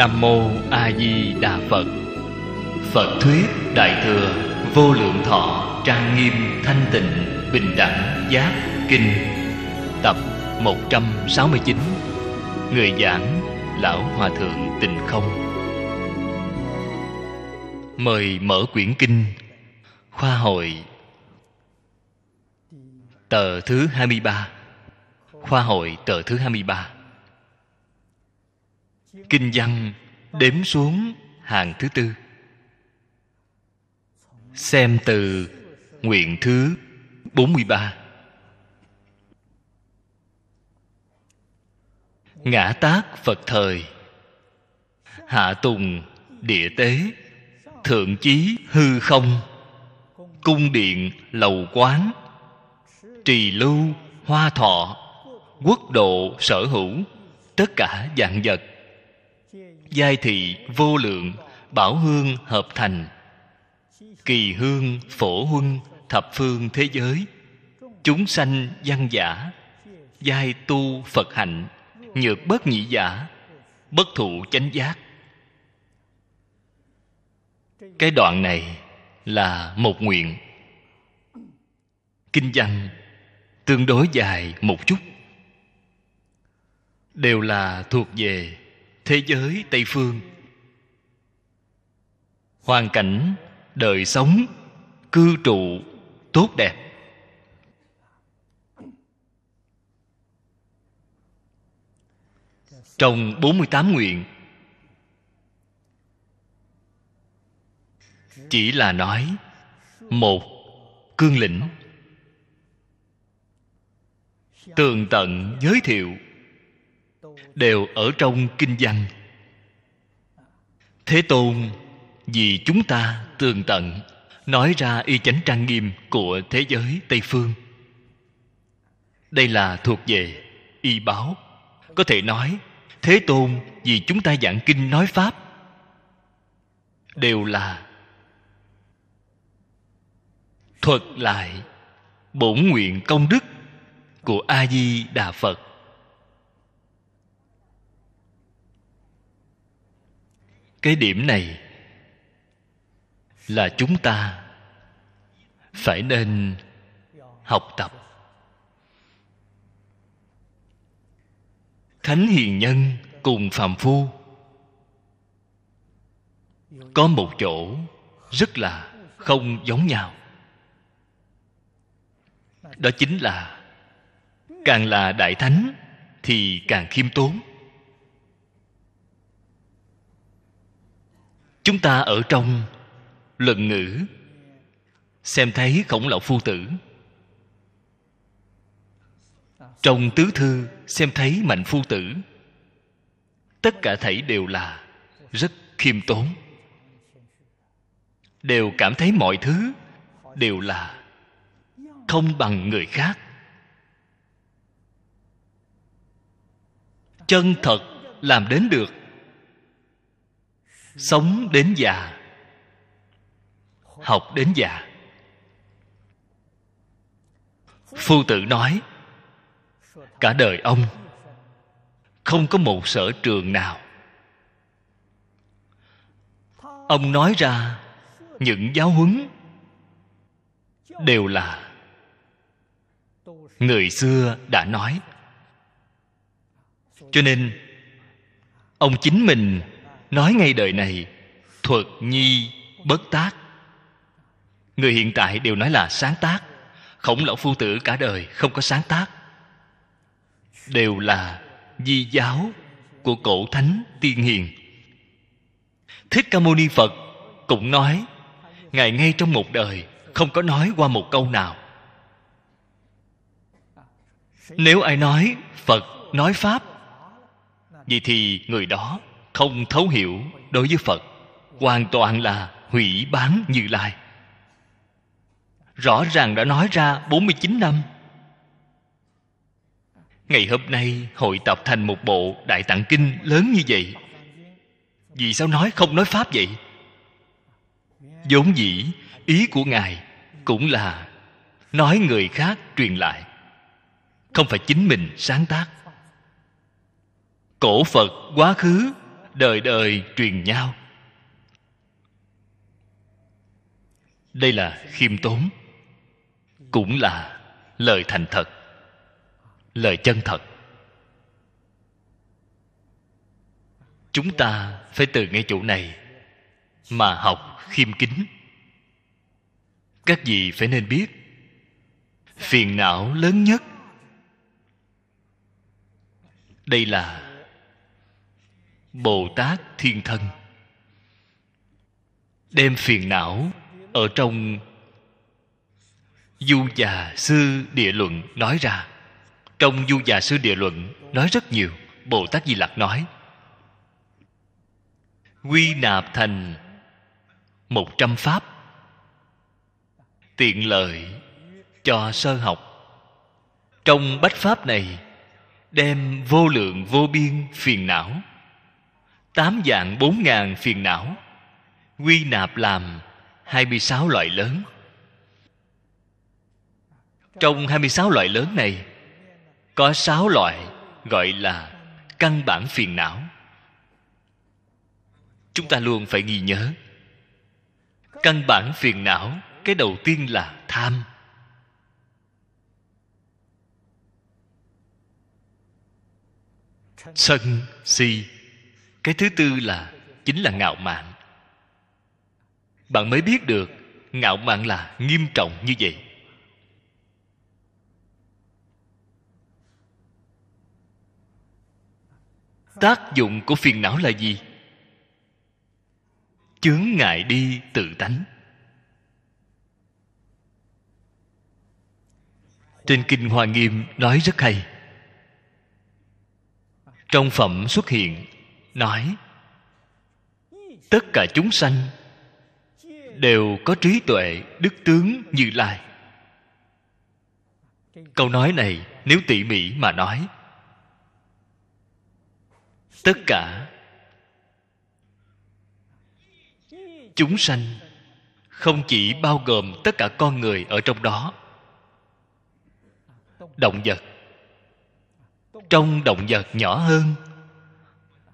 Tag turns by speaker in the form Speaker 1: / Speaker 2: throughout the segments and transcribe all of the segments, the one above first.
Speaker 1: Nam Mô A Di Đà Phật Phật Thuyết Đại Thừa Vô Lượng Thọ Trang Nghiêm Thanh Tịnh Bình Đẳng Giác Kinh Tập 169 Người giảng Lão Hòa Thượng Tịnh Không Mời mở quyển kinh Khoa hội Tờ thứ 23 Khoa hội tờ thứ 23 kinh văn đếm xuống hàng thứ tư xem từ nguyện thứ 43 ngã tác phật thời hạ tùng địa tế thượng chí hư không cung điện lầu quán trì lưu hoa thọ quốc độ sở hữu tất cả dạng vật giai thị vô lượng bảo hương hợp thành kỳ hương phổ huân thập phương thế giới chúng sanh văn giả giai tu phật hạnh nhược bất nhị giả bất thụ chánh giác cái đoạn này là một nguyện kinh văn tương đối dài một chút đều là thuộc về thế giới tây phương hoàn cảnh đời sống cư trụ tốt đẹp trong 48 nguyện chỉ là nói một cương lĩnh tường tận giới thiệu đều ở trong kinh văn thế tôn vì chúng ta tường tận nói ra y chánh trang nghiêm của thế giới tây phương đây là thuộc về y báo có thể nói thế tôn vì chúng ta giảng kinh nói pháp đều là thuật lại bổn nguyện công đức của a di đà phật cái điểm này là chúng ta phải nên học tập thánh hiền nhân cùng phàm phu có một chỗ rất là không giống nhau đó chính là càng là đại thánh thì càng khiêm tốn chúng ta ở trong luận ngữ xem thấy khổng lão phu tử trong tứ thư xem thấy mạnh phu tử tất cả thảy đều là rất khiêm tốn đều cảm thấy mọi thứ đều là không bằng người khác chân thật làm đến được sống đến già học đến già phu tử nói cả đời ông không có một sở trường nào ông nói ra những giáo huấn đều là người xưa đã nói cho nên ông chính mình nói ngay đời này thuật nhi bất tác người hiện tại đều nói là sáng tác khổng lão phu tử cả đời không có sáng tác đều là di giáo của cổ thánh tiên hiền thích ca mâu ni phật cũng nói ngài ngay trong một đời không có nói qua một câu nào nếu ai nói phật nói pháp vậy thì người đó không thấu hiểu đối với phật hoàn toàn là hủy bán như lai rõ ràng đã nói ra 49 năm ngày hôm nay hội tập thành một bộ đại tạng kinh lớn như vậy vì sao nói không nói pháp vậy vốn dĩ ý của ngài cũng là nói người khác truyền lại không phải chính mình sáng tác cổ phật quá khứ đời đời truyền nhau đây là khiêm tốn cũng là lời thành thật lời chân thật chúng ta phải từ ngay chỗ này mà học khiêm kính các vị phải nên biết phiền não lớn nhất đây là bồ tát thiên thân đem phiền não ở trong du già sư địa luận nói ra trong du già sư địa luận nói rất nhiều bồ tát di lặc nói quy nạp thành một trăm pháp tiện lợi cho sơ học trong bách pháp này đem vô lượng vô biên phiền não tám dạng bốn ngàn phiền não quy nạp làm hai mươi sáu loại lớn trong hai mươi sáu loại lớn này có sáu loại gọi là căn bản phiền não chúng ta luôn phải ghi nhớ căn bản phiền não cái đầu tiên là tham sân si cái thứ tư là chính là ngạo mạn bạn mới biết được ngạo mạn là nghiêm trọng như vậy tác dụng của phiền não là gì chướng ngại đi tự tánh trên kinh hoa nghiêm nói rất hay trong phẩm xuất hiện nói tất cả chúng sanh đều có trí tuệ đức tướng như lai câu nói này nếu tỉ mỉ mà nói tất cả chúng sanh không chỉ bao gồm tất cả con người ở trong đó động vật trong động vật nhỏ hơn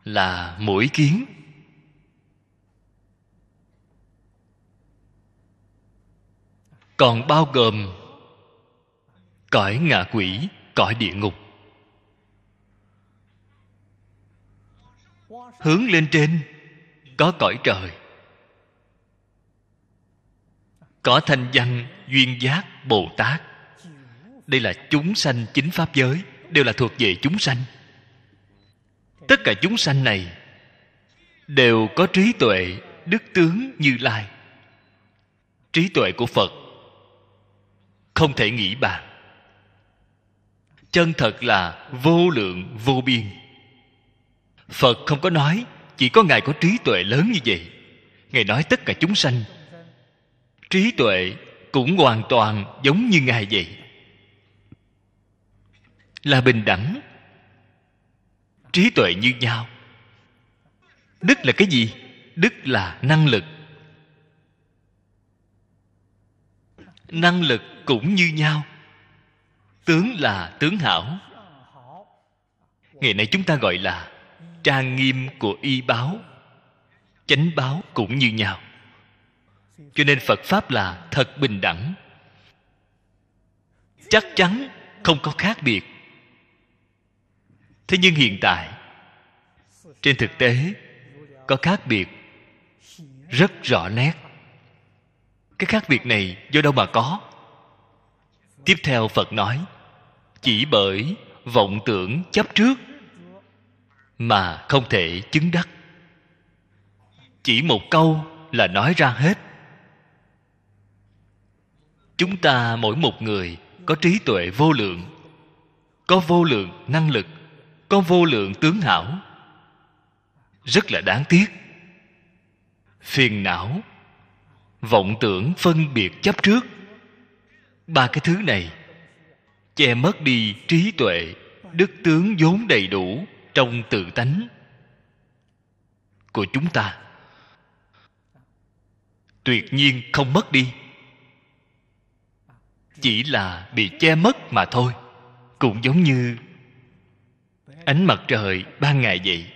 Speaker 1: là mũi kiến còn bao gồm cõi ngạ quỷ cõi địa ngục hướng lên trên có cõi trời có thanh văn duyên giác bồ tát đây là chúng sanh chính pháp giới đều là thuộc về chúng sanh tất cả chúng sanh này đều có trí tuệ đức tướng như lai trí tuệ của phật không thể nghĩ bàn chân thật là vô lượng vô biên phật không có nói chỉ có ngài có trí tuệ lớn như vậy ngài nói tất cả chúng sanh trí tuệ cũng hoàn toàn giống như ngài vậy là bình đẳng trí tuệ như nhau đức là cái gì đức là năng lực năng lực cũng như nhau tướng là tướng hảo ngày nay chúng ta gọi là trang nghiêm của y báo chánh báo cũng như nhau cho nên phật pháp là thật bình đẳng chắc chắn không có khác biệt thế nhưng hiện tại trên thực tế có khác biệt rất rõ nét cái khác biệt này do đâu mà có tiếp theo phật nói chỉ bởi vọng tưởng chấp trước mà không thể chứng đắc chỉ một câu là nói ra hết chúng ta mỗi một người có trí tuệ vô lượng có vô lượng năng lực có vô lượng tướng hảo rất là đáng tiếc phiền não vọng tưởng phân biệt chấp trước ba cái thứ này che mất đi trí tuệ đức tướng vốn đầy đủ trong tự tánh của chúng ta tuyệt nhiên không mất đi chỉ là bị che mất mà thôi cũng giống như ánh mặt trời ban ngày vậy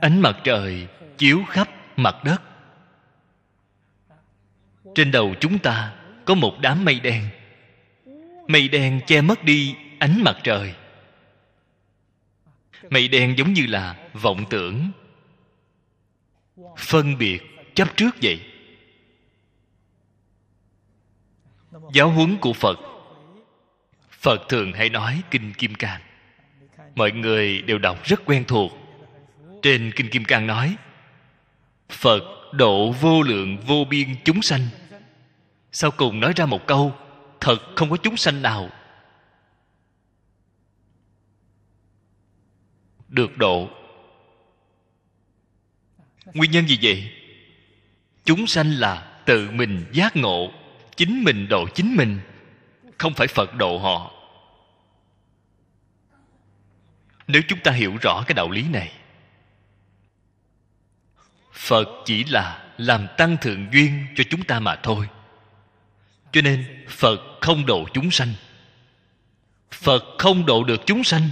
Speaker 1: ánh mặt trời chiếu khắp mặt đất trên đầu chúng ta có một đám mây đen mây đen che mất đi ánh mặt trời mây đen giống như là vọng tưởng phân biệt chấp trước vậy giáo huấn của phật phật thường hay nói kinh kim cang mọi người đều đọc rất quen thuộc trên kinh kim cang nói phật độ vô lượng vô biên chúng sanh sau cùng nói ra một câu thật không có chúng sanh nào được độ nguyên nhân gì vậy chúng sanh là tự mình giác ngộ chính mình độ chính mình không phải phật độ họ nếu chúng ta hiểu rõ cái đạo lý này phật chỉ là làm tăng thượng duyên cho chúng ta mà thôi cho nên phật không độ chúng sanh phật không độ được chúng sanh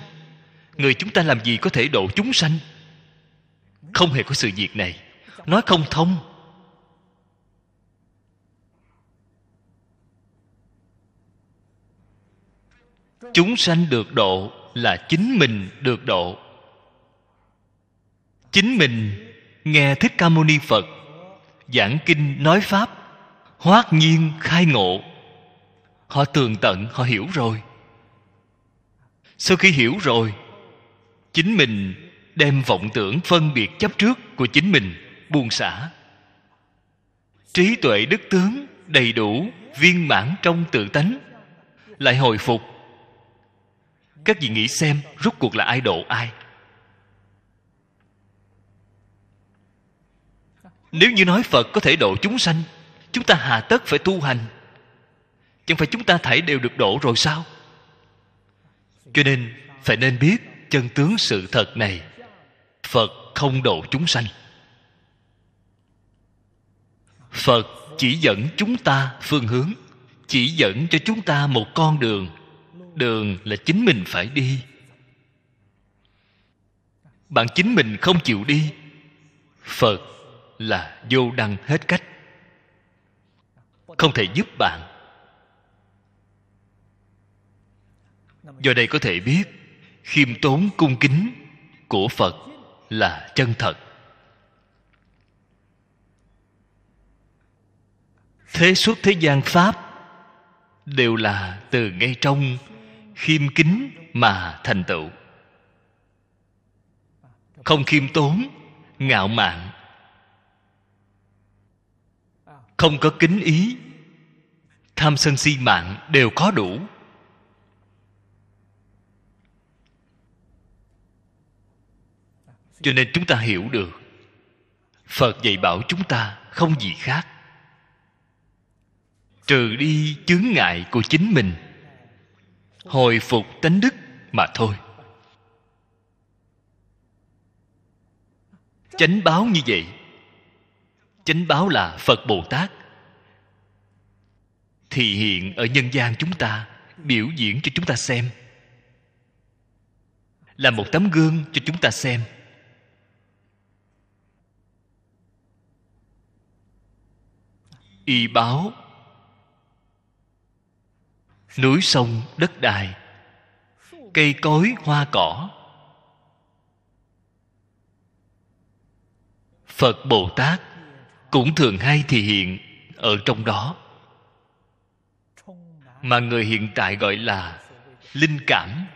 Speaker 1: người chúng ta làm gì có thể độ chúng sanh không hề có sự việc này nói không thông chúng sanh được độ là chính mình được độ chính mình nghe thích ca mâu ni phật giảng kinh nói pháp hoát nhiên khai ngộ họ tường tận họ hiểu rồi sau khi hiểu rồi chính mình đem vọng tưởng phân biệt chấp trước của chính mình buông xả trí tuệ đức tướng đầy đủ viên mãn trong tự tánh lại hồi phục các vị nghĩ xem rút cuộc là ai độ ai nếu như nói phật có thể độ chúng sanh chúng ta hà tất phải tu hành chẳng phải chúng ta thảy đều được độ rồi sao cho nên phải nên biết chân tướng sự thật này phật không độ chúng sanh phật chỉ dẫn chúng ta phương hướng chỉ dẫn cho chúng ta một con đường đường là chính mình phải đi bạn chính mình không chịu đi phật là vô đăng hết cách không thể giúp bạn do đây có thể biết khiêm tốn cung kính của phật là chân thật thế suốt thế gian pháp đều là từ ngay trong khiêm kính mà thành tựu không khiêm tốn ngạo mạn không có kính ý tham sân si mạng đều có đủ cho nên chúng ta hiểu được phật dạy bảo chúng ta không gì khác trừ đi chướng ngại của chính mình hồi phục tánh đức mà thôi chánh báo như vậy chánh báo là phật bồ tát thì hiện ở nhân gian chúng ta biểu diễn cho chúng ta xem là một tấm gương cho chúng ta xem y báo núi sông đất đai cây cối hoa cỏ phật bồ tát cũng thường hay thì hiện ở trong đó mà người hiện tại gọi là linh cảm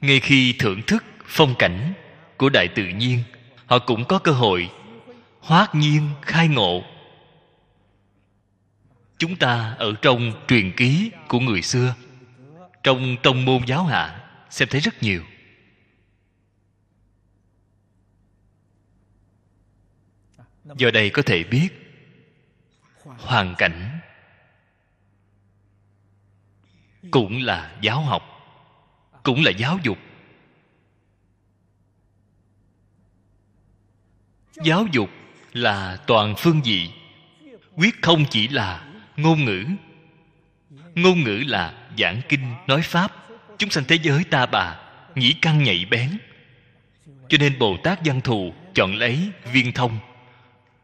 Speaker 1: ngay khi thưởng thức phong cảnh của đại tự nhiên họ cũng có cơ hội hoát nhiên khai ngộ chúng ta ở trong truyền ký của người xưa trong tông môn giáo hạ xem thấy rất nhiều do đây có thể biết hoàn cảnh cũng là giáo học cũng là giáo dục giáo dục là toàn phương vị quyết không chỉ là ngôn ngữ ngôn ngữ là giảng kinh nói pháp chúng sanh thế giới ta bà nhĩ căn nhạy bén cho nên bồ tát văn thù chọn lấy viên thông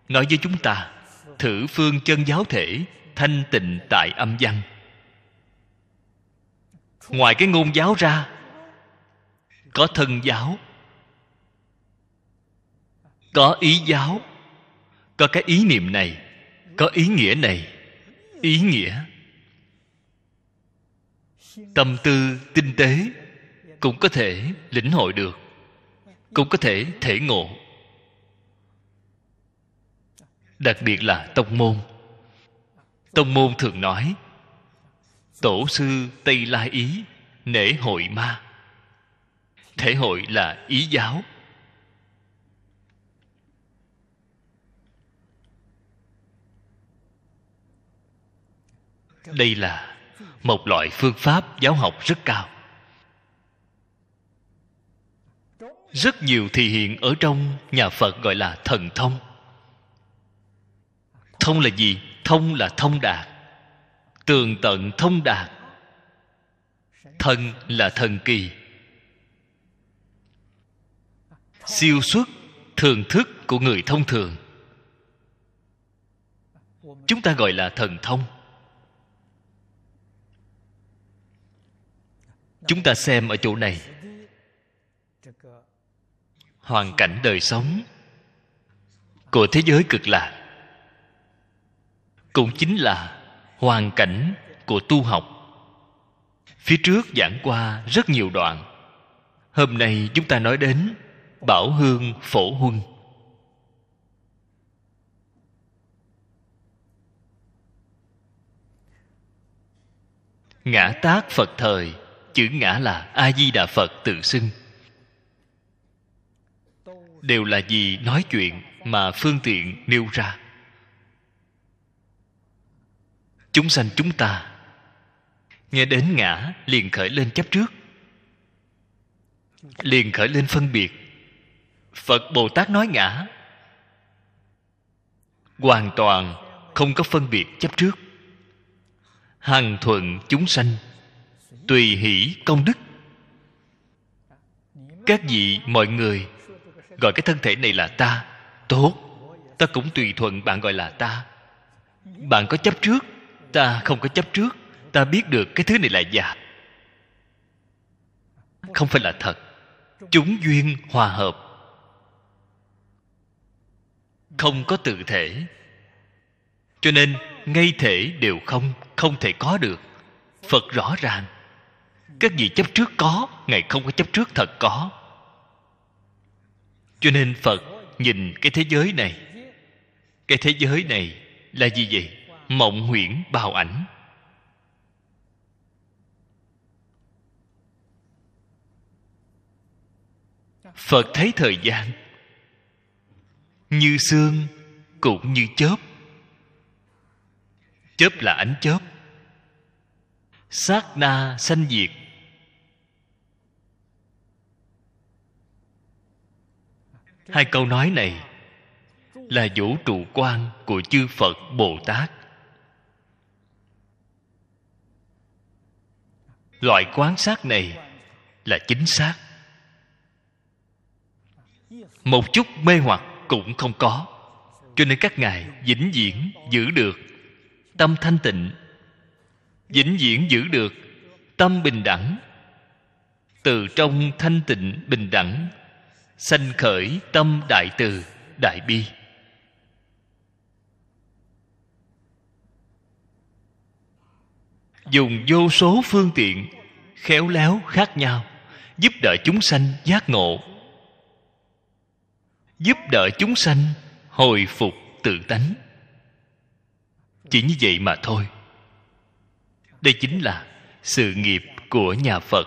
Speaker 1: nói với chúng ta thử phương chân giáo thể thanh tịnh tại âm văn ngoài cái ngôn giáo ra có thân giáo có ý giáo có cái ý niệm này có ý nghĩa này ý nghĩa tâm tư tinh tế cũng có thể lĩnh hội được cũng có thể thể ngộ đặc biệt là tông môn tông môn thường nói tổ sư tây lai ý nể hội ma thể hội là ý giáo đây là một loại phương pháp giáo học rất cao rất nhiều thì hiện ở trong nhà phật gọi là thần thông thông là gì thông là thông đạt tường tận thông đạt thần là thần kỳ siêu xuất thường thức của người thông thường chúng ta gọi là thần thông chúng ta xem ở chỗ này hoàn cảnh đời sống của thế giới cực lạc cũng chính là hoàn cảnh của tu học phía trước giảng qua rất nhiều đoạn hôm nay chúng ta nói đến bảo hương phổ huân ngã tác phật thời chữ ngã là a di đà phật tự xưng đều là gì nói chuyện mà phương tiện nêu ra chúng sanh chúng ta nghe đến ngã liền khởi lên chấp trước liền khởi lên phân biệt phật bồ tát nói ngã hoàn toàn không có phân biệt chấp trước hằng thuận chúng sanh tùy hỷ công đức các vị mọi người gọi cái thân thể này là ta tốt ta cũng tùy thuận bạn gọi là ta bạn có chấp trước ta không có chấp trước ta biết được cái thứ này là giả không phải là thật chúng duyên hòa hợp không có tự thể cho nên ngay thể đều không không thể có được phật rõ ràng các vị chấp trước có ngài không có chấp trước thật có cho nên phật nhìn cái thế giới này cái thế giới này là gì vậy mộng huyễn bào ảnh phật thấy thời gian như xương cũng như chớp chớp là ánh chớp sát na sanh diệt hai câu nói này là vũ trụ quan của chư phật bồ tát loại quán sát này là chính xác một chút mê hoặc cũng không có cho nên các ngài vĩnh viễn giữ được tâm thanh tịnh vĩnh viễn giữ được tâm bình đẳng từ trong thanh tịnh bình đẳng sanh khởi tâm đại từ đại bi dùng vô số phương tiện khéo léo khác nhau giúp đỡ chúng sanh giác ngộ giúp đỡ chúng sanh hồi phục tự tánh chỉ như vậy mà thôi đây chính là sự nghiệp của nhà phật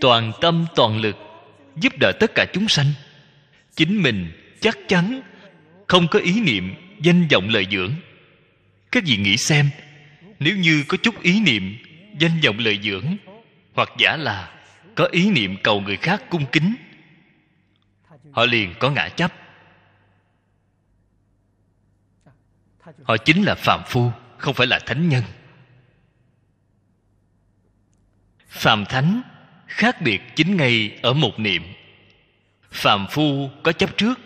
Speaker 1: toàn tâm toàn lực giúp đỡ tất cả chúng sanh chính mình chắc chắn không có ý niệm danh vọng lợi dưỡng các vị nghĩ xem nếu như có chút ý niệm danh vọng lợi dưỡng hoặc giả là có ý niệm cầu người khác cung kính họ liền có ngã chấp họ chính là phạm phu không phải là thánh nhân phạm thánh khác biệt chính ngay ở một niệm phàm phu có chấp trước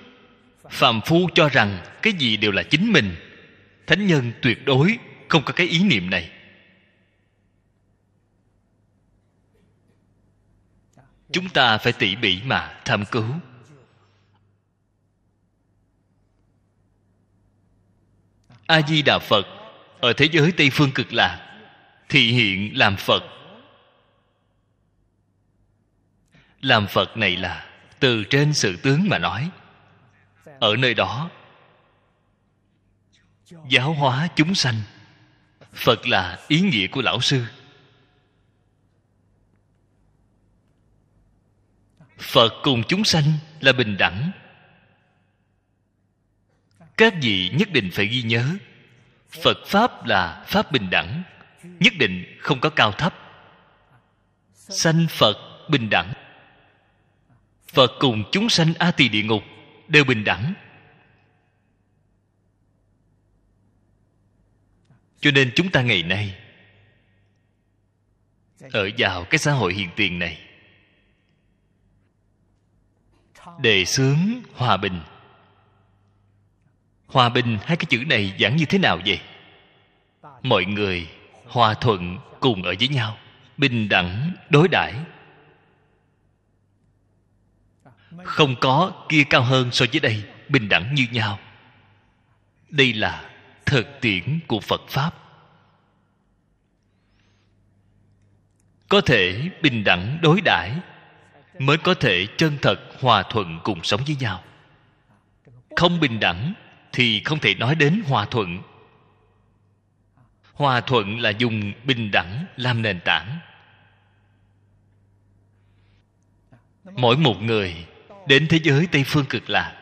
Speaker 1: phàm phu cho rằng cái gì đều là chính mình thánh nhân tuyệt đối không có cái ý niệm này chúng ta phải tỉ mỉ mà tham cứu a di đà phật ở thế giới tây phương cực lạc thị hiện làm phật làm phật này là từ trên sự tướng mà nói ở nơi đó giáo hóa chúng sanh phật là ý nghĩa của lão sư phật cùng chúng sanh là bình đẳng các vị nhất định phải ghi nhớ phật pháp là pháp bình đẳng nhất định không có cao thấp sanh phật bình đẳng phật cùng chúng sanh a tỳ địa ngục đều bình đẳng cho nên chúng ta ngày nay ở vào cái xã hội hiện tiền này đề xướng hòa bình hòa bình hai cái chữ này giảng như thế nào vậy mọi người hòa thuận cùng ở với nhau bình đẳng đối đãi không có kia cao hơn so với đây bình đẳng như nhau đây là thực tiễn của phật pháp có thể bình đẳng đối đãi mới có thể chân thật hòa thuận cùng sống với nhau không bình đẳng thì không thể nói đến hòa thuận hòa thuận là dùng bình đẳng làm nền tảng mỗi một người đến thế giới tây phương cực lạc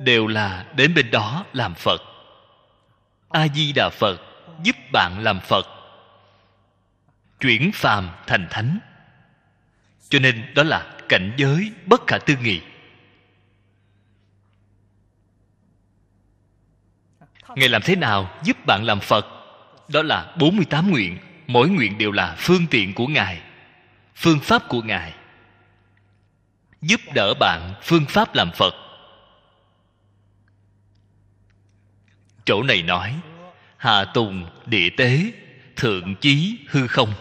Speaker 1: đều là đến bên đó làm phật a di đà phật giúp bạn làm phật chuyển phàm thành thánh cho nên đó là cảnh giới bất khả tư nghị Ngài làm thế nào giúp bạn làm Phật? Đó là 48 nguyện, mỗi nguyện đều là phương tiện của Ngài, phương pháp của Ngài giúp đỡ bạn phương pháp làm phật chỗ này nói hà tùng địa tế thượng chí hư không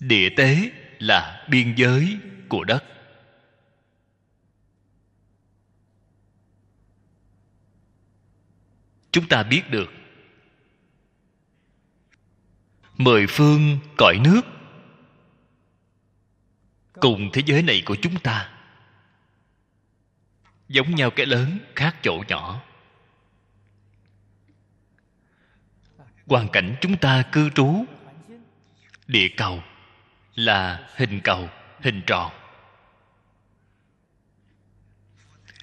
Speaker 1: địa tế là biên giới của đất chúng ta biết được mười phương cõi nước cùng thế giới này của chúng ta giống nhau cái lớn khác chỗ nhỏ hoàn cảnh chúng ta cư trú địa cầu là hình cầu hình tròn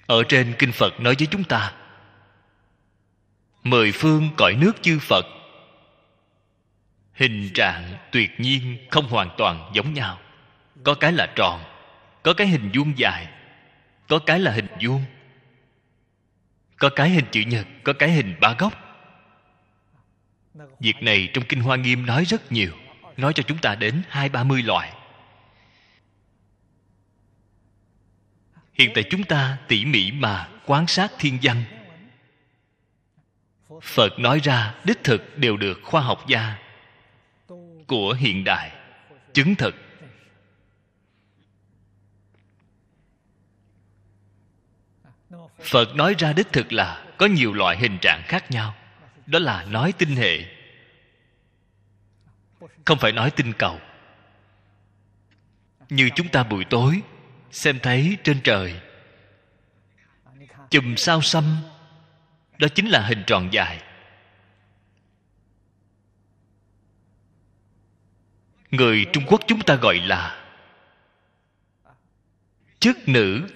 Speaker 1: ở trên kinh phật nói với chúng ta mười phương cõi nước chư phật hình trạng tuyệt nhiên không hoàn toàn giống nhau có cái là tròn có cái hình vuông dài có cái là hình vuông có cái hình chữ nhật có cái hình ba góc việc này trong kinh hoa nghiêm nói rất nhiều nói cho chúng ta đến hai ba mươi loại hiện tại chúng ta tỉ mỉ mà quan sát thiên văn phật nói ra đích thực đều được khoa học gia của hiện đại chứng thực phật nói ra đích thực là có nhiều loại hình trạng khác nhau đó là nói tinh hệ không phải nói tinh cầu như chúng ta buổi tối xem thấy trên trời chùm sao xăm đó chính là hình tròn dài người trung quốc chúng ta gọi là chức nữ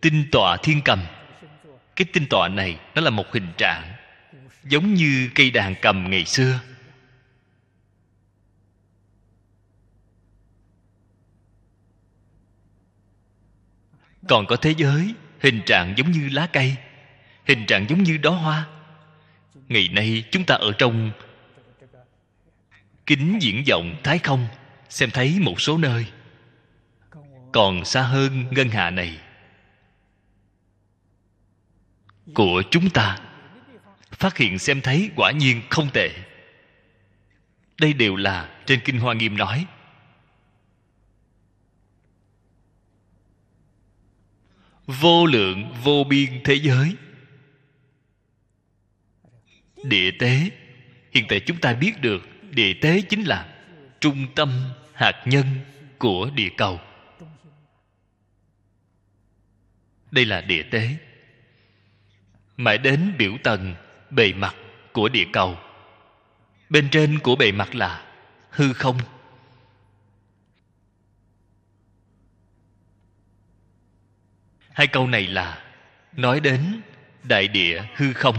Speaker 1: tinh tọa thiên cầm cái tinh tọa này nó là một hình trạng giống như cây đàn cầm ngày xưa còn có thế giới hình trạng giống như lá cây hình trạng giống như đó hoa ngày nay chúng ta ở trong kính diễn vọng thái không xem thấy một số nơi còn xa hơn ngân hà này của chúng ta phát hiện xem thấy quả nhiên không tệ đây đều là trên kinh hoa nghiêm nói vô lượng vô biên thế giới địa tế hiện tại chúng ta biết được địa tế chính là trung tâm hạt nhân của địa cầu đây là địa tế mãi đến biểu tầng bề mặt của địa cầu bên trên của bề mặt là hư không hai câu này là nói đến đại địa hư không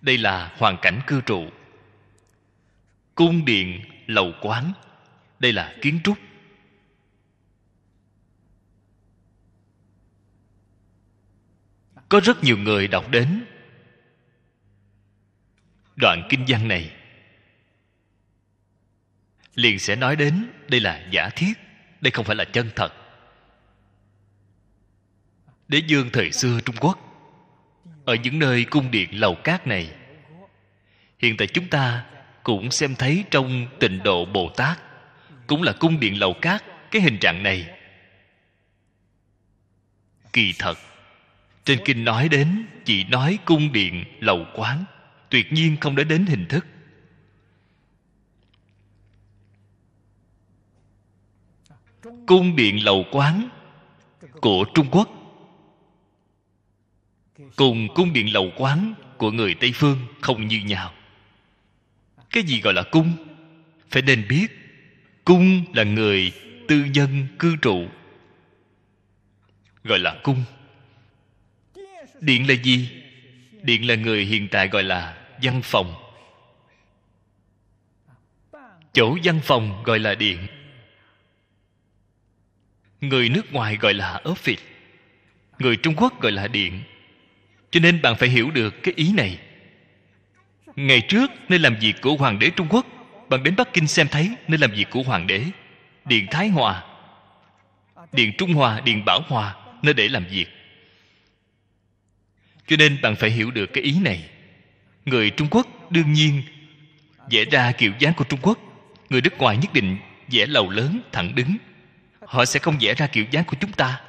Speaker 1: đây là hoàn cảnh cư trụ cung điện lầu quán đây là kiến trúc có rất nhiều người đọc đến đoạn kinh văn này liền sẽ nói đến đây là giả thiết đây không phải là chân thật đế dương thời xưa trung quốc ở những nơi cung điện lầu cát này hiện tại chúng ta cũng xem thấy trong tịnh độ bồ tát cũng là cung điện lầu cát cái hình trạng này kỳ thật trên kinh nói đến chỉ nói cung điện lầu quán tuyệt nhiên không nói đến hình thức cung điện lầu quán của trung quốc cùng cung điện lầu quán của người tây phương không như nhau cái gì gọi là cung phải nên biết cung là người tư nhân cư trụ gọi là cung điện là gì điện là người hiện tại gọi là văn phòng chỗ văn phòng gọi là điện người nước ngoài gọi là office người trung quốc gọi là điện cho nên bạn phải hiểu được cái ý này ngày trước nơi làm việc của hoàng đế trung quốc bạn đến bắc kinh xem thấy nơi làm việc của hoàng đế điện thái hòa điện trung hòa điện bảo hòa nơi để làm việc cho nên bạn phải hiểu được cái ý này người trung quốc đương nhiên vẽ ra kiểu dáng của trung quốc người nước ngoài nhất định vẽ lầu lớn thẳng đứng họ sẽ không vẽ ra kiểu dáng của chúng ta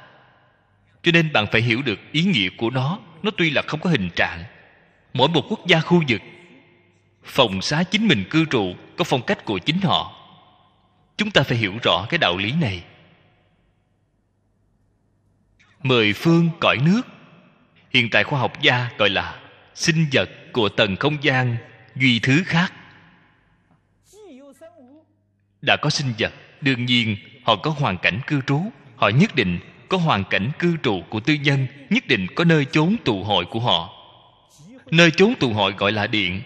Speaker 1: cho nên bạn phải hiểu được ý nghĩa của nó nó tuy là không có hình trạng mỗi một quốc gia khu vực phòng xá chính mình cư trụ có phong cách của chính họ chúng ta phải hiểu rõ cái đạo lý này mười phương cõi nước hiện tại khoa học gia gọi là sinh vật của tầng không gian duy thứ khác đã có sinh vật đương nhiên họ có hoàn cảnh cư trú họ nhất định có hoàn cảnh cư trụ của tư nhân nhất định có nơi chốn tụ hội của họ nơi chốn tụ hội gọi là điện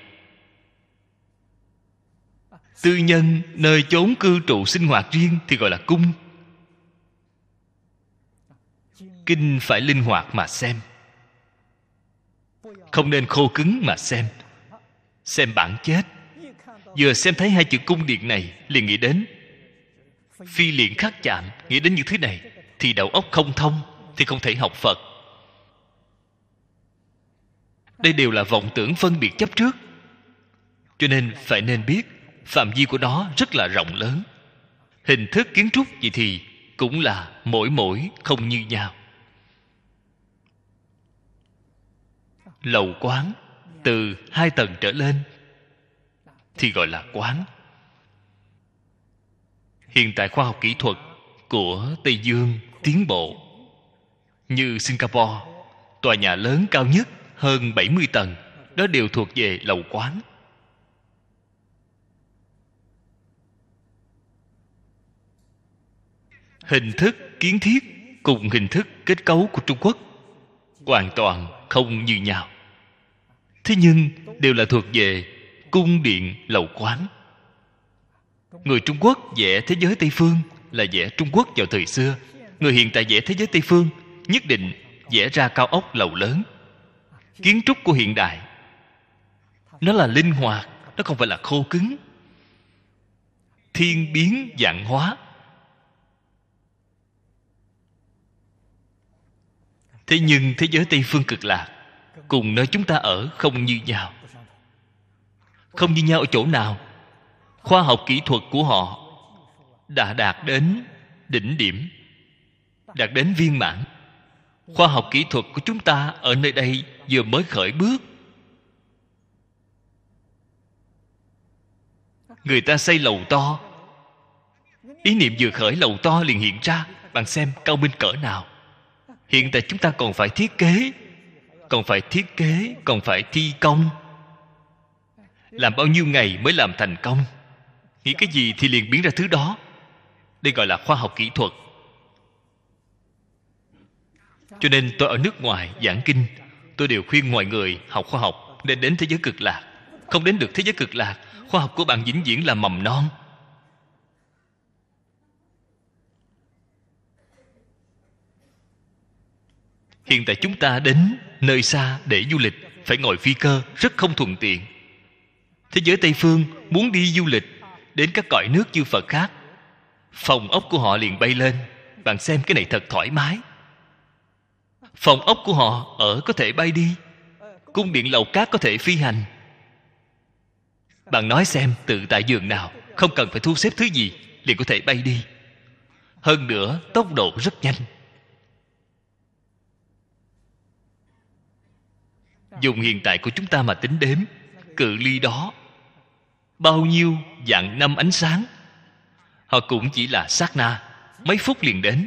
Speaker 1: tư nhân nơi chốn cư trụ sinh hoạt riêng thì gọi là cung kinh phải linh hoạt mà xem không nên khô cứng mà xem xem bản chết vừa xem thấy hai chữ cung điện này liền nghĩ đến phi liền khắc chạm nghĩ đến những thứ này thì đầu óc không thông thì không thể học phật đây đều là vọng tưởng phân biệt chấp trước cho nên phải nên biết phạm vi của nó rất là rộng lớn hình thức kiến trúc gì thì cũng là mỗi mỗi không như nhau lầu quán từ hai tầng trở lên thì gọi là quán hiện tại khoa học kỹ thuật của tây dương tiến bộ như singapore tòa nhà lớn cao nhất hơn 70 tầng đó đều thuộc về lầu quán hình thức kiến thiết cùng hình thức kết cấu của trung quốc hoàn toàn không như nhau thế nhưng đều là thuộc về cung điện lầu quán người trung quốc vẽ thế giới tây phương là vẽ trung quốc vào thời xưa người hiện tại vẽ thế giới tây phương nhất định vẽ ra cao ốc lầu lớn kiến trúc của hiện đại nó là linh hoạt nó không phải là khô cứng thiên biến dạng hóa thế nhưng thế giới tây phương cực lạc cùng nơi chúng ta ở không như nhau không như nhau ở chỗ nào khoa học kỹ thuật của họ đã đạt đến đỉnh điểm đạt đến viên mãn khoa học kỹ thuật của chúng ta ở nơi đây vừa mới khởi bước người ta xây lầu to ý niệm vừa khởi lầu to liền hiện ra bạn xem cao minh cỡ nào hiện tại chúng ta còn phải thiết kế còn phải thiết kế còn phải thi công làm bao nhiêu ngày mới làm thành công nghĩ cái gì thì liền biến ra thứ đó đây gọi là khoa học kỹ thuật cho nên tôi ở nước ngoài giảng kinh tôi đều khuyên mọi người học khoa học để đến thế giới cực lạc không đến được thế giới cực lạc khoa học của bạn vĩnh viễn là mầm non hiện tại chúng ta đến nơi xa để du lịch phải ngồi phi cơ rất không thuận tiện thế giới tây phương muốn đi du lịch đến các cõi nước chư phật khác phòng ốc của họ liền bay lên bạn xem cái này thật thoải mái phòng ốc của họ ở có thể bay đi cung điện lầu cát có thể phi hành bạn nói xem tự tại giường nào không cần phải thu xếp thứ gì liền có thể bay đi hơn nữa tốc độ rất nhanh dùng hiện tại của chúng ta mà tính đếm cự ly đó bao nhiêu dạng năm ánh sáng họ cũng chỉ là sát na mấy phút liền đến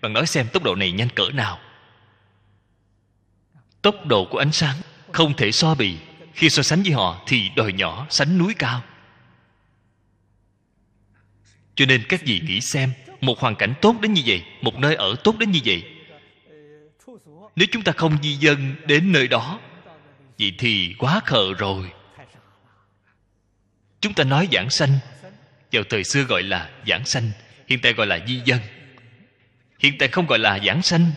Speaker 1: bạn nói xem tốc độ này nhanh cỡ nào tốc độ của ánh sáng không thể so bì khi so sánh với họ thì đòi nhỏ sánh núi cao cho nên các vị nghĩ xem một hoàn cảnh tốt đến như vậy một nơi ở tốt đến như vậy nếu chúng ta không di dân đến nơi đó vậy thì quá khờ rồi chúng ta nói giảng sanh vào thời xưa gọi là giảng sanh hiện tại gọi là di dân hiện tại không gọi là giảng sanh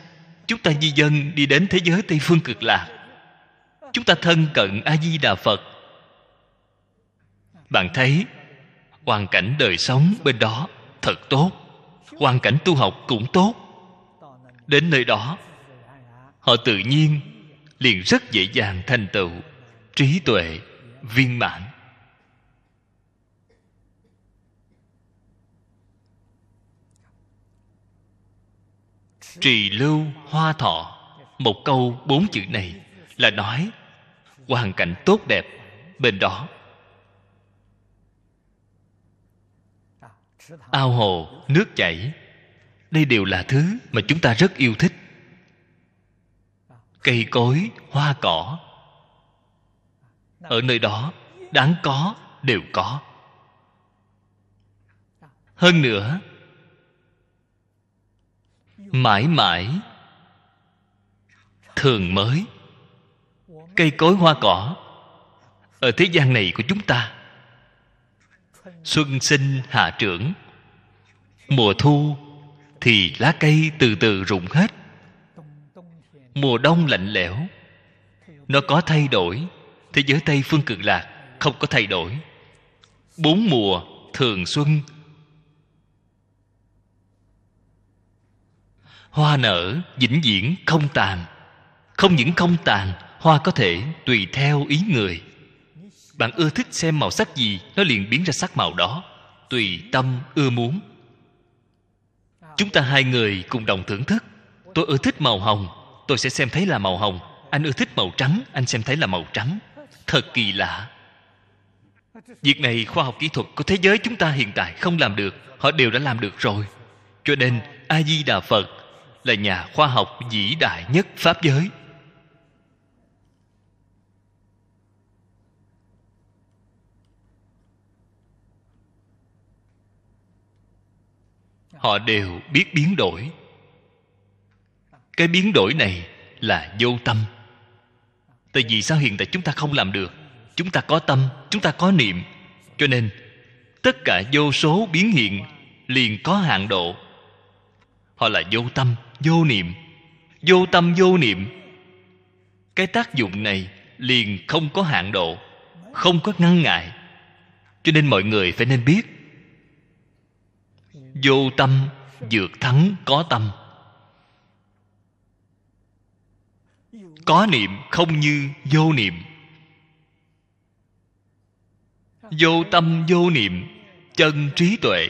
Speaker 1: chúng ta di dân đi đến thế giới tây phương cực lạc chúng ta thân cận a di đà phật bạn thấy hoàn cảnh đời sống bên đó thật tốt hoàn cảnh tu học cũng tốt đến nơi đó họ tự nhiên liền rất dễ dàng thành tựu trí tuệ viên mãn trì lưu hoa thọ một câu bốn chữ này là nói hoàn cảnh tốt đẹp bên đó ao hồ nước chảy đây đều là thứ mà chúng ta rất yêu thích cây cối hoa cỏ ở nơi đó đáng có đều có hơn nữa mãi mãi thường mới cây cối hoa cỏ ở thế gian này của chúng ta xuân sinh hạ trưởng mùa thu thì lá cây từ từ rụng hết mùa đông lạnh lẽo nó có thay đổi thế giới tây phương cực lạc không có thay đổi bốn mùa thường xuân hoa nở vĩnh viễn không tàn không những không tàn hoa có thể tùy theo ý người bạn ưa thích xem màu sắc gì nó liền biến ra sắc màu đó tùy tâm ưa muốn chúng ta hai người cùng đồng thưởng thức tôi ưa thích màu hồng tôi sẽ xem thấy là màu hồng anh ưa thích màu trắng anh xem thấy là màu trắng thật kỳ lạ việc này khoa học kỹ thuật của thế giới chúng ta hiện tại không làm được họ đều đã làm được rồi cho nên a di đà phật là nhà khoa học vĩ đại nhất pháp giới họ đều biết biến đổi cái biến đổi này là vô tâm tại vì sao hiện tại chúng ta không làm được chúng ta có tâm chúng ta có niệm cho nên tất cả vô số biến hiện liền có hạn độ họ là vô tâm vô niệm vô tâm vô niệm cái tác dụng này liền không có hạn độ không có ngăn ngại cho nên mọi người phải nên biết vô tâm dược thắng có tâm có niệm không như vô niệm vô tâm vô niệm chân trí tuệ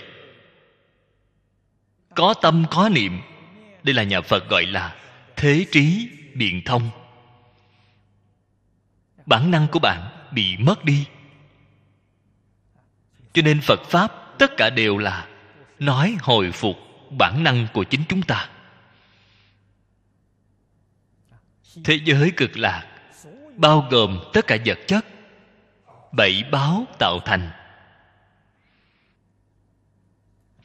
Speaker 1: có tâm có niệm đây là nhà phật gọi là thế trí biện thông bản năng của bạn bị mất đi cho nên phật pháp tất cả đều là nói hồi phục bản năng của chính chúng ta thế giới cực lạc bao gồm tất cả vật chất bảy báo tạo thành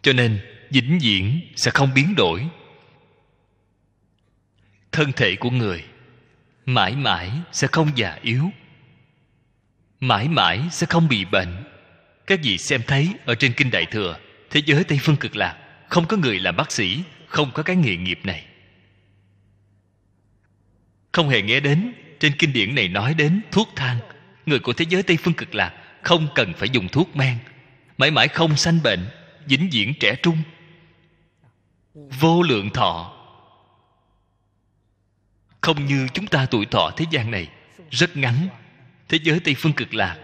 Speaker 1: cho nên vĩnh viễn sẽ không biến đổi thân thể của người mãi mãi sẽ không già yếu mãi mãi sẽ không bị bệnh các vị xem thấy ở trên kinh đại thừa thế giới tây phương cực lạc không có người làm bác sĩ không có cái nghề nghiệp này không hề nghe đến trên kinh điển này nói đến thuốc thang người của thế giới tây phương cực lạc không cần phải dùng thuốc men mãi mãi không sanh bệnh vĩnh viễn trẻ trung vô lượng thọ không như chúng ta tuổi thọ thế gian này rất ngắn thế giới tây phương cực lạc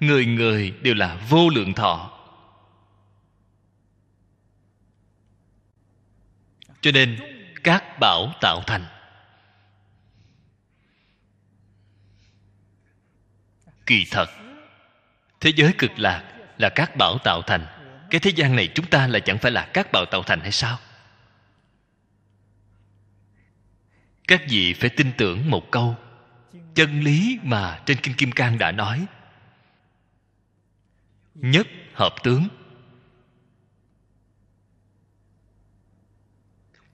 Speaker 1: người người đều là vô lượng thọ cho nên các bảo tạo thành kỳ thật thế giới cực lạc là các bảo tạo thành cái thế gian này chúng ta là chẳng phải là các bảo tạo thành hay sao các vị phải tin tưởng một câu chân lý mà trên kinh kim cang đã nói nhất hợp tướng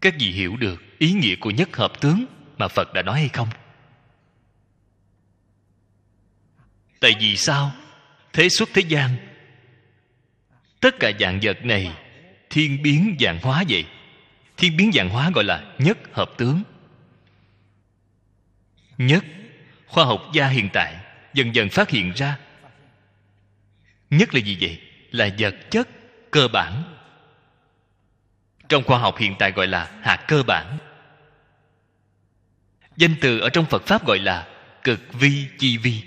Speaker 1: các vị hiểu được ý nghĩa của nhất hợp tướng mà phật đã nói hay không tại vì sao thế xuất thế gian tất cả dạng vật này thiên biến dạng hóa vậy thiên biến dạng hóa gọi là nhất hợp tướng nhất khoa học gia hiện tại dần dần phát hiện ra nhất là gì vậy là vật chất cơ bản trong khoa học hiện tại gọi là hạt cơ bản danh từ ở trong phật pháp gọi là cực vi chi vi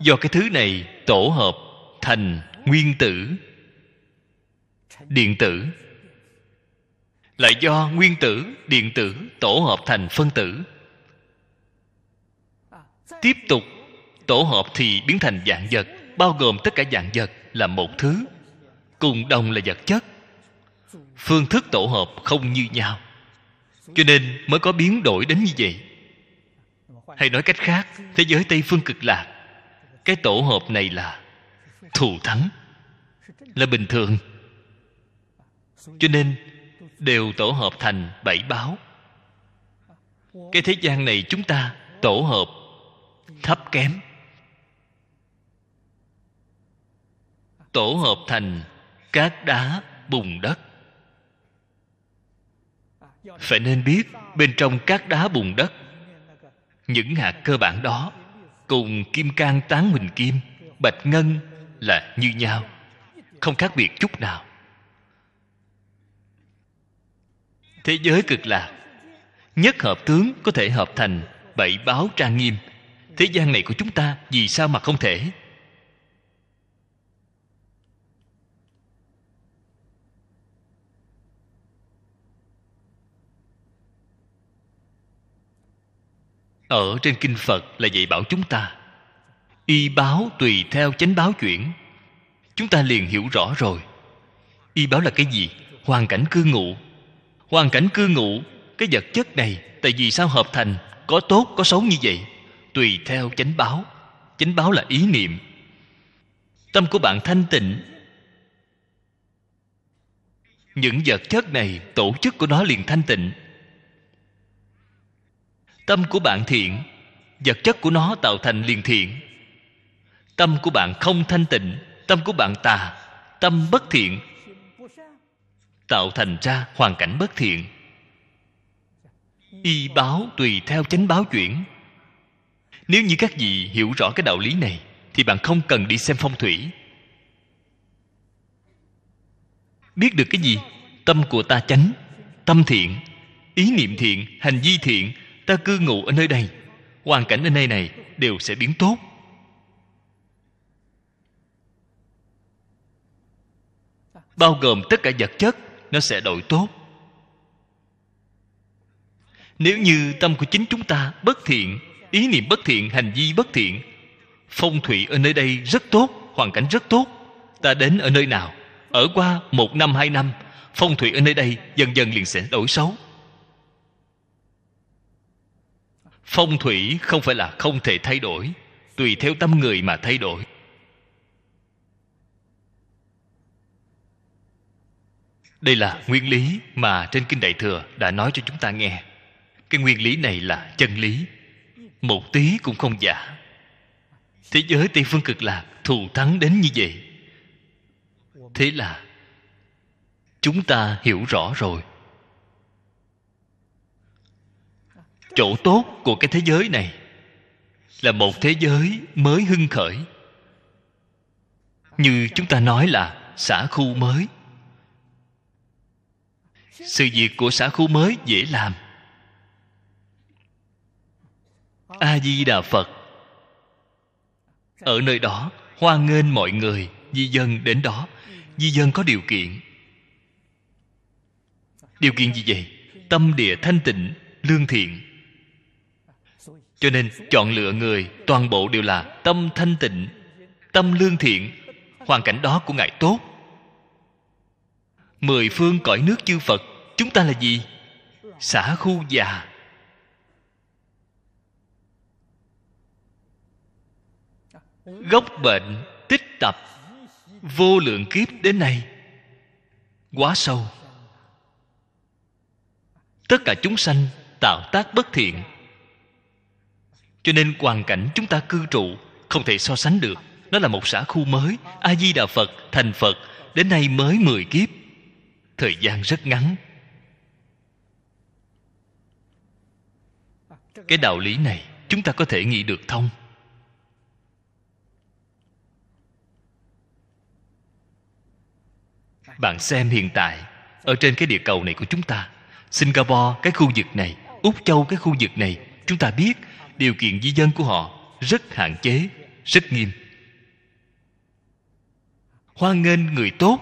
Speaker 1: do cái thứ này tổ hợp thành nguyên tử điện tử lại do nguyên tử điện tử tổ hợp thành phân tử tiếp tục tổ hợp thì biến thành dạng vật bao gồm tất cả dạng vật là một thứ cùng đồng là vật chất phương thức tổ hợp không như nhau cho nên mới có biến đổi đến như vậy hay nói cách khác thế giới tây phương cực lạc cái tổ hợp này là thù thắng là bình thường cho nên đều tổ hợp thành bảy báo cái thế gian này chúng ta tổ hợp thấp kém tổ hợp thành cát đá bùn đất phải nên biết bên trong cát đá bùn đất những hạt cơ bản đó cùng kim cang tán huỳnh kim bạch ngân là như nhau không khác biệt chút nào thế giới cực lạc nhất hợp tướng có thể hợp thành bảy báo trang nghiêm thế gian này của chúng ta vì sao mà không thể ở trên kinh phật là dạy bảo chúng ta y báo tùy theo chánh báo chuyển chúng ta liền hiểu rõ rồi y báo là cái gì hoàn cảnh cư ngụ hoàn cảnh cư ngụ cái vật chất này tại vì sao hợp thành có tốt có xấu như vậy tùy theo chánh báo chánh báo là ý niệm tâm của bạn thanh tịnh những vật chất này tổ chức của nó liền thanh tịnh tâm của bạn thiện vật chất của nó tạo thành liền thiện tâm của bạn không thanh tịnh tâm của bạn tà tâm bất thiện tạo thành ra hoàn cảnh bất thiện y báo tùy theo chánh báo chuyển nếu như các vị hiểu rõ cái đạo lý này thì bạn không cần đi xem phong thủy biết được cái gì tâm của ta chánh tâm thiện ý niệm thiện hành vi thiện ta cư ngụ ở nơi đây, hoàn cảnh ở nơi này đều sẽ biến tốt bao gồm tất cả vật chất nó sẽ đổi tốt nếu như tâm của chính chúng ta bất thiện ý niệm bất thiện hành vi bất thiện phong thủy ở nơi đây rất tốt hoàn cảnh rất tốt ta đến ở nơi nào ở qua một năm hai năm phong thủy ở nơi đây dần dần liền sẽ đổi xấu phong thủy không phải là không thể thay đổi tùy theo tâm người mà thay đổi đây là nguyên lý mà trên kinh đại thừa đã nói cho chúng ta nghe cái nguyên lý này là chân lý một tí cũng không giả thế giới tây phương cực lạc thù thắng đến như vậy thế là chúng ta hiểu rõ rồi chỗ tốt của cái thế giới này là một thế giới mới hưng khởi như chúng ta nói là xã khu mới sự việc của xã khu mới dễ làm a di đà phật ở nơi đó hoan nghênh mọi người di dân đến đó di dân có điều kiện điều kiện gì vậy tâm địa thanh tịnh lương thiện cho nên chọn lựa người toàn bộ đều là tâm thanh tịnh tâm lương thiện hoàn cảnh đó của ngài tốt mười phương cõi nước chư phật chúng ta là gì xã khu già gốc bệnh tích tập vô lượng kiếp đến nay quá sâu tất cả chúng sanh tạo tác bất thiện cho nên hoàn cảnh chúng ta cư trụ không thể so sánh được nó là một xã khu mới a di đà phật thành phật đến nay mới mười kiếp thời gian rất ngắn cái đạo lý này chúng ta có thể nghĩ được thông bạn xem hiện tại ở trên cái địa cầu này của chúng ta singapore cái khu vực này úc châu cái khu vực này chúng ta biết điều kiện di dân của họ rất hạn chế rất nghiêm hoan nghênh người tốt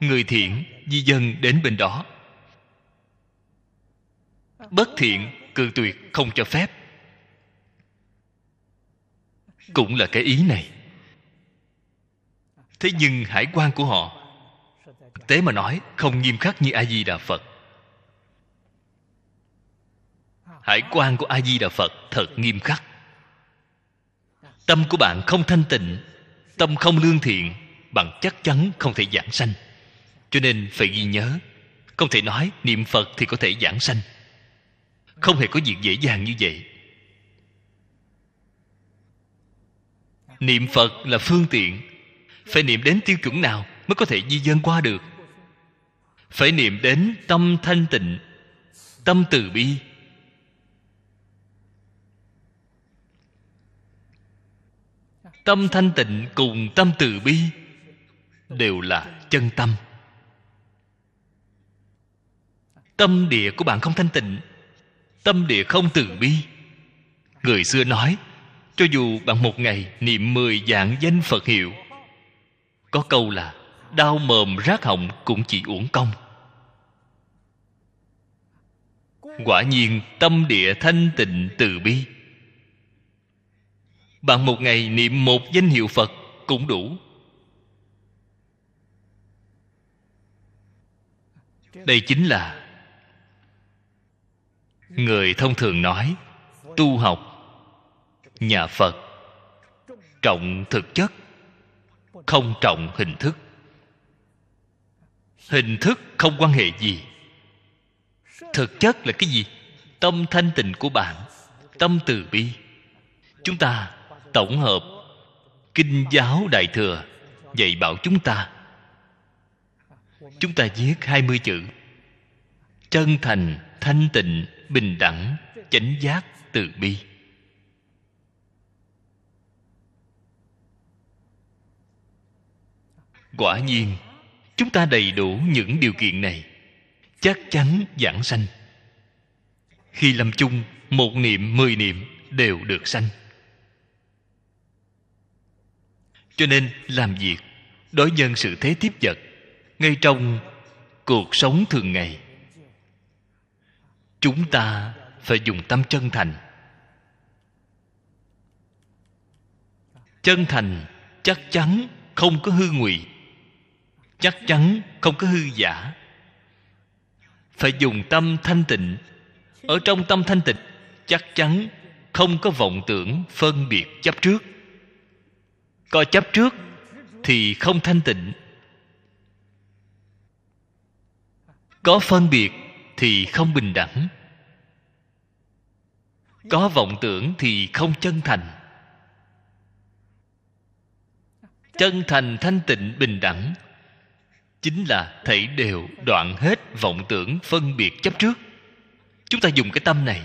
Speaker 1: người thiện di dân đến bên đó bất thiện cự tuyệt không cho phép cũng là cái ý này thế nhưng hải quan của họ tế mà nói không nghiêm khắc như a di đà phật hải quan của a di đà phật thật nghiêm khắc tâm của bạn không thanh tịnh tâm không lương thiện bạn chắc chắn không thể giảng sanh cho nên phải ghi nhớ không thể nói niệm phật thì có thể giảng sanh không hề có việc dễ dàng như vậy niệm phật là phương tiện phải niệm đến tiêu chuẩn nào mới có thể di dân qua được phải niệm đến tâm thanh tịnh tâm từ bi tâm thanh tịnh cùng tâm từ bi đều là chân tâm tâm địa của bạn không thanh tịnh tâm địa không từ bi người xưa nói cho dù bạn một ngày niệm mười dạng danh phật hiệu có câu là đau mồm rác họng cũng chỉ uổng công quả nhiên tâm địa thanh tịnh từ bi bạn một ngày niệm một danh hiệu phật cũng đủ đây chính là người thông thường nói tu học nhà phật trọng thực chất không trọng hình thức hình thức không quan hệ gì thực chất là cái gì tâm thanh tịnh của bạn tâm từ bi chúng ta tổng hợp kinh giáo đại thừa dạy bảo chúng ta chúng ta viết hai mươi chữ chân thành thanh tịnh bình đẳng chánh giác từ bi quả nhiên chúng ta đầy đủ những điều kiện này chắc chắn giảng sanh khi lâm chung một niệm mười niệm đều được sanh cho nên làm việc đối nhân sự thế tiếp vật ngay trong cuộc sống thường ngày chúng ta phải dùng tâm chân thành chân thành chắc chắn không có hư ngụy chắc chắn không có hư giả phải dùng tâm thanh tịnh ở trong tâm thanh tịnh chắc chắn không có vọng tưởng phân biệt chấp trước có chấp trước thì không thanh tịnh có phân biệt thì không bình đẳng có vọng tưởng thì không chân thành chân thành thanh tịnh bình đẳng chính là thể đều đoạn hết vọng tưởng phân biệt chấp trước chúng ta dùng cái tâm này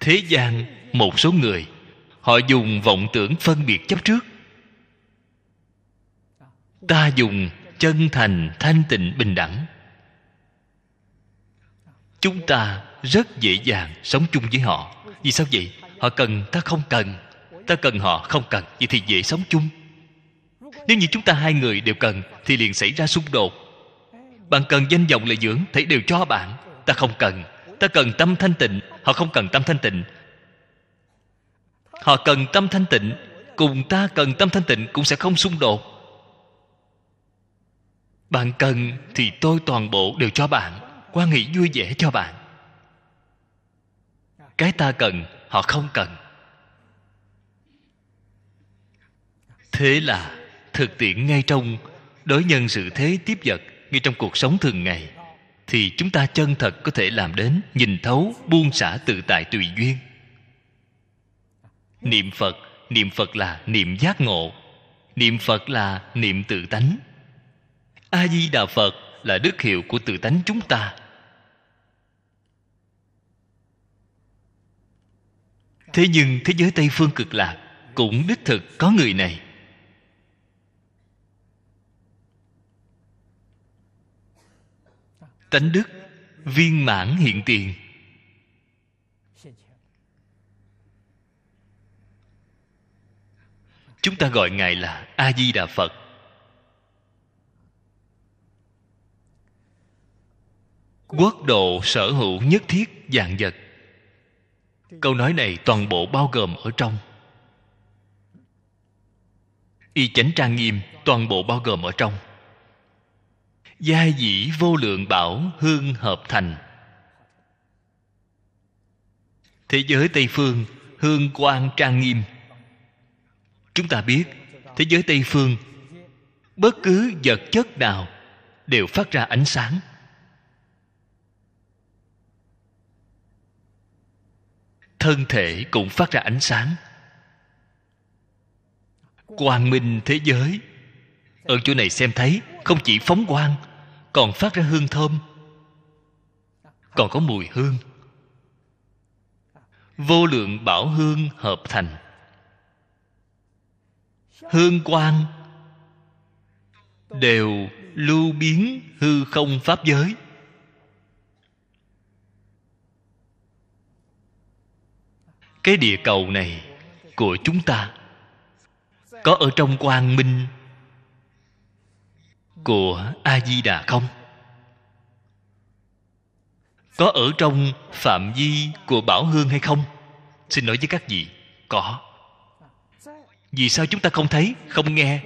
Speaker 1: thế gian một số người họ dùng vọng tưởng phân biệt chấp trước ta dùng chân thành thanh tịnh bình đẳng chúng ta rất dễ dàng sống chung với họ vì sao vậy họ cần ta không cần ta cần họ không cần vậy thì dễ sống chung nếu như chúng ta hai người đều cần thì liền xảy ra xung đột bạn cần danh vọng lợi dưỡng thảy đều cho bạn ta không cần ta cần tâm thanh tịnh họ không cần tâm thanh tịnh họ cần tâm thanh tịnh cùng ta cần tâm thanh tịnh cũng sẽ không xung đột bạn cần thì tôi toàn bộ đều cho bạn quan hệ vui vẻ cho bạn cái ta cần họ không cần thế là thực tiễn ngay trong đối nhân sự thế tiếp vật ngay trong cuộc sống thường ngày thì chúng ta chân thật có thể làm đến nhìn thấu buông xả tự tại tùy duyên niệm phật niệm phật là niệm giác ngộ niệm phật là niệm tự tánh a di đà phật là đức hiệu của tự tánh chúng ta thế nhưng thế giới tây phương cực lạc cũng đích thực có người này tánh đức viên mãn hiện tiền chúng ta gọi ngài là a di đà phật quốc độ sở hữu nhất thiết dạng vật câu nói này toàn bộ bao gồm ở trong y chánh trang nghiêm toàn bộ bao gồm ở trong gia dĩ vô lượng bảo hương hợp thành thế giới tây phương hương quang trang nghiêm chúng ta biết thế giới tây phương bất cứ vật chất nào đều phát ra ánh sáng thân thể cũng phát ra ánh sáng quang minh thế giới ở chỗ này xem thấy không chỉ phóng quang còn phát ra hương thơm còn có mùi hương vô lượng bảo hương hợp thành hương quang đều lưu biến hư không pháp giới cái địa cầu này của chúng ta có ở trong quang minh của a di đà không có ở trong phạm vi của bảo hương hay không xin lỗi với các vị có vì sao chúng ta không thấy không nghe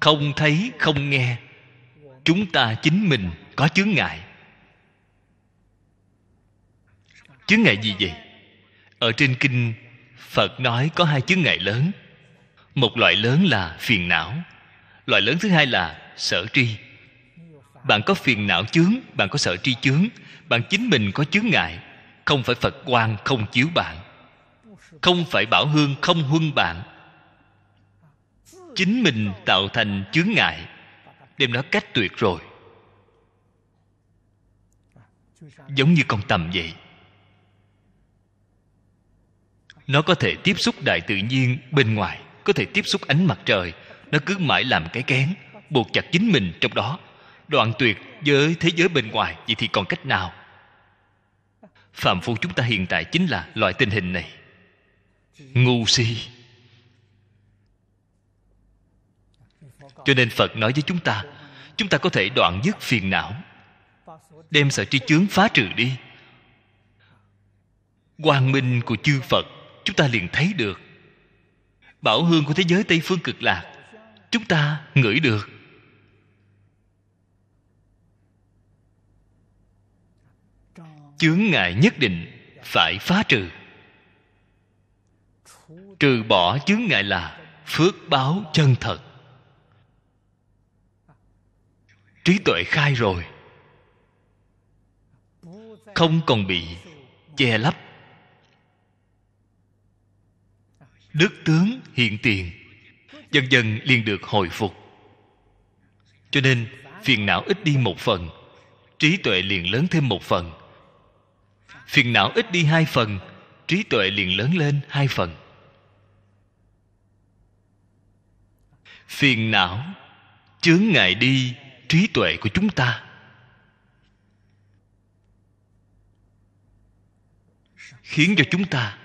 Speaker 1: không thấy không nghe chúng ta chính mình có chướng ngại chướng ngại gì vậy ở trên kinh phật nói có hai chướng ngại lớn một loại lớn là phiền não loại lớn thứ hai là sở tri bạn có phiền não chướng bạn có sở tri chướng bạn chính mình có chướng ngại không phải phật quan không chiếu bạn không phải bảo hương không huân bạn chính mình tạo thành chướng ngại đem nó cách tuyệt rồi giống như con tầm vậy nó có thể tiếp xúc đại tự nhiên bên ngoài có thể tiếp xúc ánh mặt trời nó cứ mãi làm cái kén buộc chặt chính mình trong đó đoạn tuyệt với thế giới bên ngoài vậy thì còn cách nào phạm phu chúng ta hiện tại chính là loại tình hình này ngu si cho nên phật nói với chúng ta chúng ta có thể đoạn dứt phiền não đem sợ tri chướng phá trừ đi quang minh của chư phật chúng ta liền thấy được bảo hương của thế giới tây phương cực lạc chúng ta ngửi được chướng ngại nhất định phải phá trừ trừ bỏ chướng ngại là phước báo chân thật trí tuệ khai rồi không còn bị che lấp đức tướng hiện tiền dần dần liền được hồi phục cho nên phiền não ít đi một phần trí tuệ liền lớn thêm một phần phiền não ít đi hai phần trí tuệ liền lớn lên hai phần phiền não chướng ngại đi trí tuệ của chúng ta khiến cho chúng ta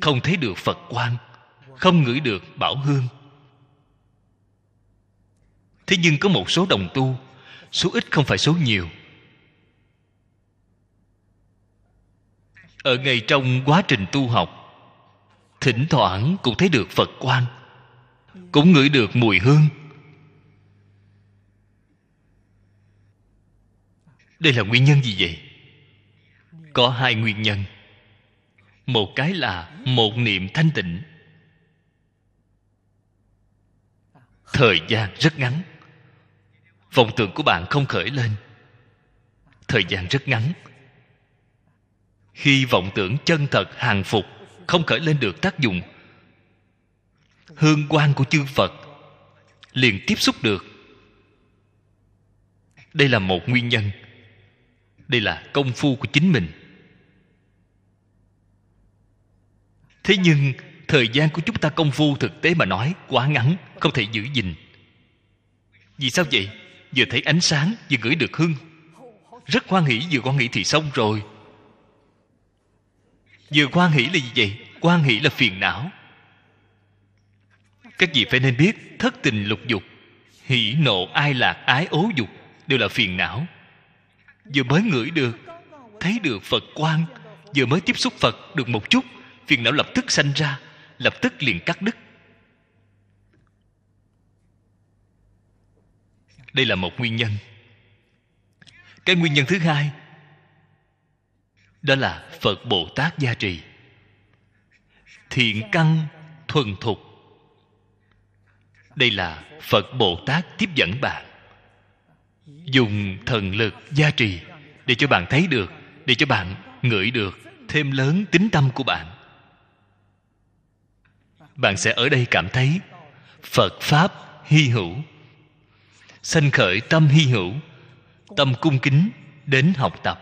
Speaker 1: không thấy được phật quan không ngửi được bảo hương thế nhưng có một số đồng tu số ít không phải số nhiều ở ngay trong quá trình tu học thỉnh thoảng cũng thấy được phật quan cũng ngửi được mùi hương đây là nguyên nhân gì vậy có hai nguyên nhân một cái là một niệm thanh tịnh thời gian rất ngắn vọng tưởng của bạn không khởi lên thời gian rất ngắn khi vọng tưởng chân thật hàng phục không khởi lên được tác dụng hương quan của chư phật liền tiếp xúc được đây là một nguyên nhân đây là công phu của chính mình thế nhưng thời gian của chúng ta công phu thực tế mà nói quá ngắn không thể giữ gìn vì sao vậy vừa thấy ánh sáng vừa gửi được hương rất hoan hỷ vừa hoan hỷ thì xong rồi vừa hoan hỷ là gì vậy hoan hỷ là phiền não các vị phải nên biết thất tình lục dục hỷ nộ ai lạc ái ố dục đều là phiền não vừa mới ngửi được thấy được phật quang vừa mới tiếp xúc phật được một chút phiền não lập tức sanh ra lập tức liền cắt đứt đây là một nguyên nhân cái nguyên nhân thứ hai đó là phật bồ tát gia trì thiện căn thuần thục đây là phật bồ tát tiếp dẫn bạn dùng thần lực gia trì để cho bạn thấy được để cho bạn ngửi được thêm lớn tính tâm của bạn bạn sẽ ở đây cảm thấy phật pháp hy hữu sanh khởi tâm hy hữu tâm cung kính đến học tập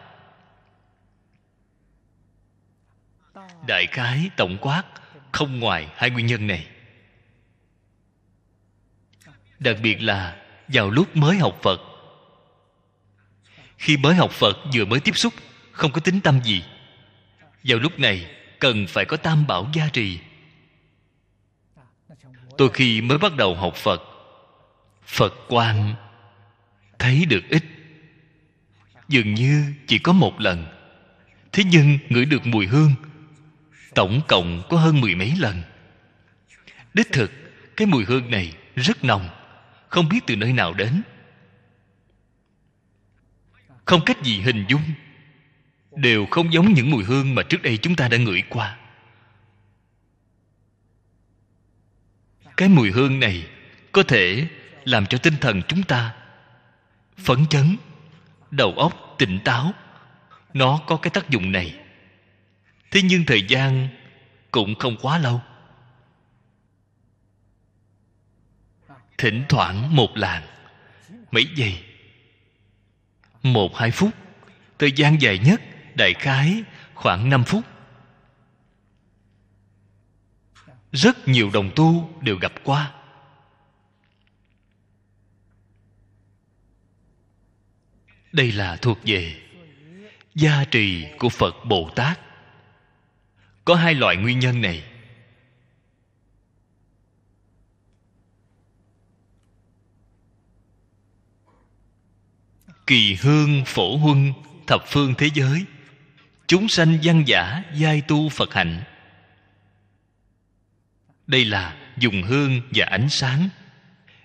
Speaker 1: đại khái tổng quát không ngoài hai nguyên nhân này đặc biệt là vào lúc mới học phật khi mới học phật vừa mới tiếp xúc không có tính tâm gì vào lúc này cần phải có tam bảo gia trì tôi khi mới bắt đầu học phật phật quan thấy được ít dường như chỉ có một lần thế nhưng ngửi được mùi hương tổng cộng có hơn mười mấy lần đích thực cái mùi hương này rất nồng không biết từ nơi nào đến không cách gì hình dung đều không giống những mùi hương mà trước đây chúng ta đã ngửi qua cái mùi hương này có thể làm cho tinh thần chúng ta phấn chấn đầu óc tỉnh táo nó có cái tác dụng này thế nhưng thời gian cũng không quá lâu thỉnh thoảng một làn mấy giây một hai phút thời gian dài nhất đại khái khoảng năm phút rất nhiều đồng tu đều gặp qua đây là thuộc về gia trì của phật bồ tát có hai loại nguyên nhân này kỳ hương phổ huân thập phương thế giới chúng sanh văn giả giai tu phật hạnh đây là dùng hương và ánh sáng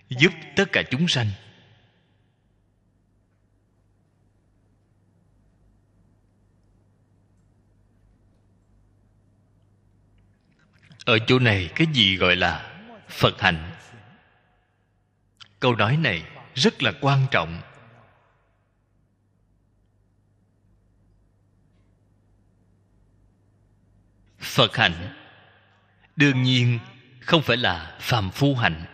Speaker 1: giúp tất cả chúng sanh ở chỗ này cái gì gọi là phật hạnh câu nói này rất là quan trọng phật hạnh đương nhiên không phải là phàm phu hạnh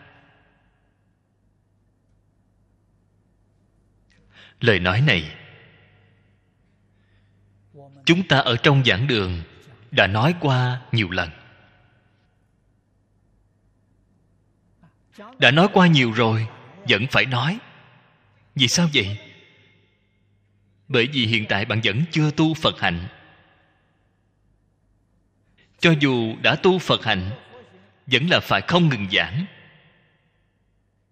Speaker 1: lời nói này chúng ta ở trong giảng đường đã nói qua nhiều lần đã nói qua nhiều rồi vẫn phải nói vì sao vậy bởi vì hiện tại bạn vẫn chưa tu phật hạnh cho dù đã tu phật hạnh vẫn là phải không ngừng giảng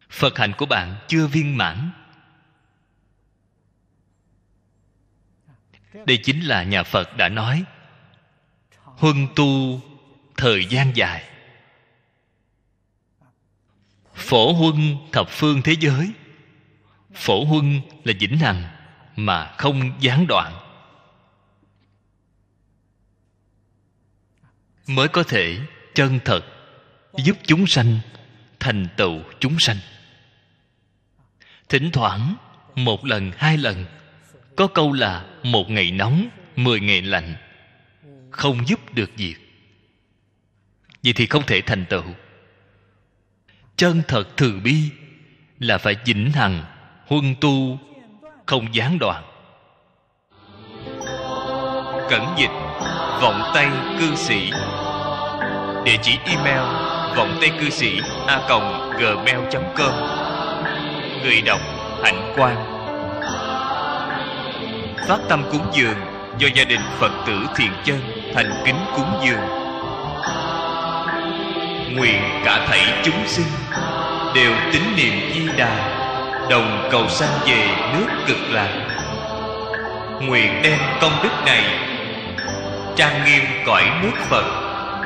Speaker 1: phật hạnh của bạn chưa viên mãn đây chính là nhà phật đã nói huân tu thời gian dài phổ huân thập phương thế giới phổ huân là vĩnh hằng mà không gián đoạn mới có thể chân thật giúp chúng sanh thành tựu chúng sanh thỉnh thoảng một lần hai lần có câu là một ngày nóng mười ngày lạnh không giúp được việc vậy thì không thể thành tựu chân thật từ bi là phải vĩnh hằng huân tu không gián đoạn cẩn dịch vọng tay cư sĩ địa chỉ email vòng tay cư sĩ a gmail com người đọc hạnh quan phát tâm cúng dường do gia đình phật tử thiện chân thành kính cúng dường nguyện cả thảy chúng sinh đều tín niệm di đà đồng cầu sanh về nước cực lạc nguyện đem công đức này trang nghiêm cõi nước phật